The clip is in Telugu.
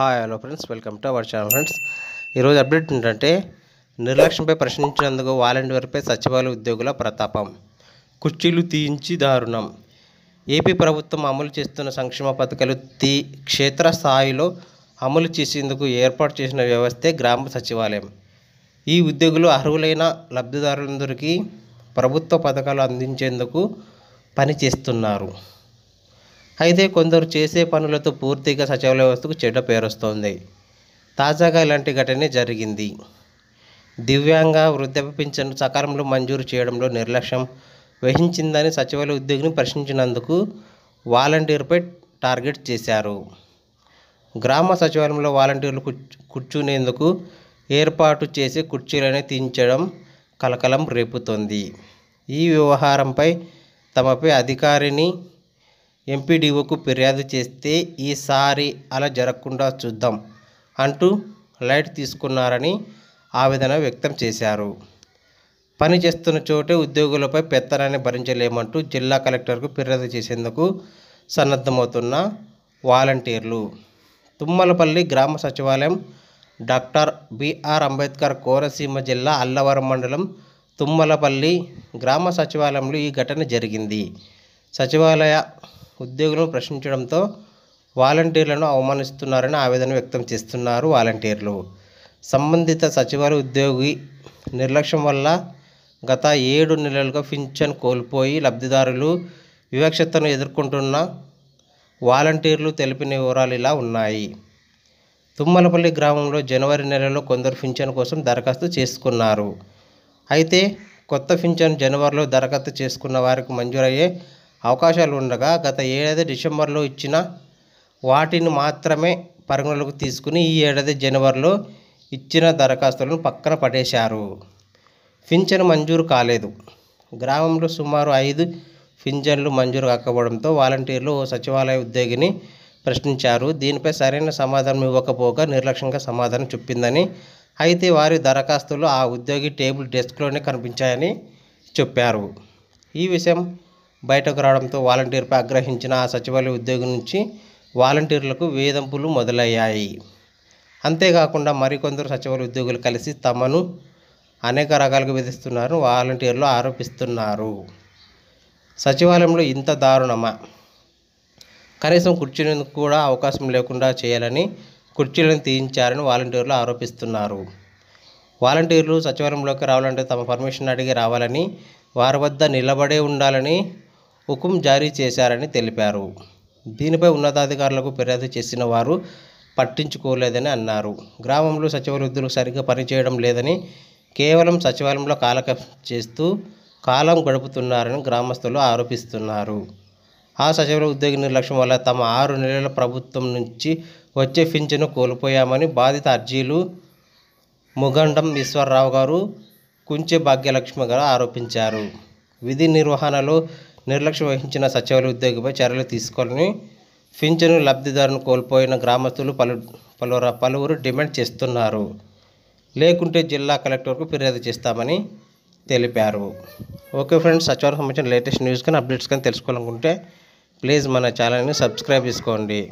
hi hello friends welcome to our channel friends ఈరోజు అప్డేట్ ఏంటంటే నిర్లక్ష్యంపై ప్రశ్నించినందుకు వాలంటీర్పై సచివాలయ ఉద్యోగుల ప్రతాపం కుర్చీలు తీయించి దారుణం ఏపీ ప్రభుత్వం అమలు చేస్తున్న సంక్షేమ పథకాలు తీ క్షేత్రస్థాయిలో అమలు చేసేందుకు ఏర్పాటు చేసిన వ్యవస్థే గ్రామ సచివాలయం ఈ ఉద్యోగులు అర్హులైన లబ్ధిదారులందరికీ ప్రభుత్వ పథకాలు అందించేందుకు పనిచేస్తున్నారు అయితే కొందరు చేసే పనులతో పూర్తిగా సచివాలయ వ్యవస్థకు చెడ్డ పేరొస్తోంది తాజాగా ఇలాంటి ఘటన జరిగింది దివ్యాంగ వృద్ధాప్య పింఛను సకాలంలో మంజూరు చేయడంలో నిర్లక్ష్యం వహించిందని సచివాలయ ఉద్యోగిని ప్రశ్నించినందుకు వాలంటీర్పై టార్గెట్ చేశారు గ్రామ సచివాలయంలో వాలంటీర్లు కూర్చునేందుకు ఏర్పాటు చేసి కుర్చీలనే తీయించడం కలకలం రేపుతోంది ఈ వ్యవహారంపై తమపై అధికారిని ఎంపీడీఓకు ఫిర్యాదు చేస్తే ఈసారి అలా జరగకుండా చూద్దాం అంటూ లైట్ తీసుకున్నారని ఆవేదన వ్యక్తం చేశారు పని చేస్తున్న చోటే ఉద్యోగులపై పెత్తనాన్ని భరించలేమంటూ జిల్లా కలెక్టర్కు ఫిర్యాదు చేసేందుకు సన్నద్ధమవుతున్న వాలంటీర్లు తుమ్మలపల్లి గ్రామ సచివాలయం డాక్టర్ బిఆర్ అంబేద్కర్ కోనసీమ జిల్లా అల్లవరం మండలం తుమ్మలపల్లి గ్రామ సచివాలయంలో ఈ ఘటన జరిగింది సచివాలయ ఉద్యోగులను ప్రశ్నించడంతో వాలంటీర్లను అవమానిస్తున్నారని ఆవేదన వ్యక్తం చేస్తున్నారు వాలంటీర్లు సంబంధిత సచివాలయ ఉద్యోగి నిర్లక్ష్యం వల్ల గత ఏడు నెలలుగా పింఛన్ కోల్పోయి లబ్ధిదారులు వివక్షతను ఎదుర్కొంటున్న వాలంటీర్లు తెలిపిన వివరాలు ఇలా ఉన్నాయి తుమ్మలపల్లి గ్రామంలో జనవరి నెలలో కొందరు పింఛన్ కోసం దరఖాస్తు చేసుకున్నారు అయితే కొత్త పింఛన్ జనవరిలో దరఖాస్తు చేసుకున్న వారికి మంజూరయ్యే అవకాశాలు ఉండగా గత ఏడాది డిసెంబర్లో ఇచ్చిన వాటిని మాత్రమే పరిగణలోకి తీసుకుని ఈ ఏడాది జనవరిలో ఇచ్చిన దరఖాస్తులను పక్కన పడేశారు పింఛను మంజూరు కాలేదు గ్రామంలో సుమారు ఐదు పింఛన్లు మంజూరు కాకపోవడంతో వాలంటీర్లు ఓ సచివాలయ ఉద్యోగిని ప్రశ్నించారు దీనిపై సరైన సమాధానం ఇవ్వకపోగా నిర్లక్ష్యంగా సమాధానం చెప్పిందని అయితే వారి దరఖాస్తులు ఆ ఉద్యోగి టేబుల్ డెస్క్లోనే కనిపించాయని చెప్పారు ఈ విషయం బయటకు రావడంతో వాలంటీర్పై ఆగ్రహించిన ఆ సచివాలయ ఉద్యోగి నుంచి వాలంటీర్లకు వేధింపులు మొదలయ్యాయి అంతేకాకుండా మరికొందరు సచివాలయ ఉద్యోగులు కలిసి తమను అనేక రకాలుగా విధిస్తున్నారు వాలంటీర్లు ఆరోపిస్తున్నారు సచివాలయంలో ఇంత దారుణమా కనీసం కుర్చీలకు కూడా అవకాశం లేకుండా చేయాలని కుర్చీలను తీయించారని వాలంటీర్లు ఆరోపిస్తున్నారు వాలంటీర్లు సచివాలయంలోకి రావాలంటే తమ పర్మిషన్ అడిగి రావాలని వారి వద్ద నిలబడే ఉండాలని హుకుం జారీ చేశారని తెలిపారు దీనిపై ఉన్నతాధికారులకు ఫిర్యాదు చేసిన వారు పట్టించుకోలేదని అన్నారు గ్రామంలో సచివవృద్ధులు సరిగ్గా పనిచేయడం లేదని కేవలం సచివాలయంలో కాలక చేస్తూ కాలం గడుపుతున్నారని గ్రామస్తులు ఆరోపిస్తున్నారు ఆ సచివాలయ ఉద్యోగి నిర్లక్ష్యం వల్ల తమ ఆరు నెలల ప్రభుత్వం నుంచి వచ్చే పింఛను కోల్పోయామని బాధిత అర్జీలు ముగండం ఈశ్వరరావు గారు కుంచె భాగ్యలక్ష్మి గారు ఆరోపించారు విధి నిర్వహణలో నిర్లక్ష్యం వహించిన సచివాలయ ఉద్యోగిపై చర్యలు తీసుకోవాలని పింఛను లబ్ధిదారును కోల్పోయిన గ్రామస్తులు పలు పలువురు పలువురు డిమాండ్ చేస్తున్నారు లేకుంటే జిల్లా కలెక్టర్కు ఫిర్యాదు చేస్తామని తెలిపారు ఓకే ఫ్రెండ్స్ సచివాలయ సంబంధించిన లేటెస్ట్ న్యూస్ కానీ అప్డేట్స్ కానీ తెలుసుకోవాలనుకుంటే ప్లీజ్ మన ఛానల్ని సబ్స్క్రైబ్ చేసుకోండి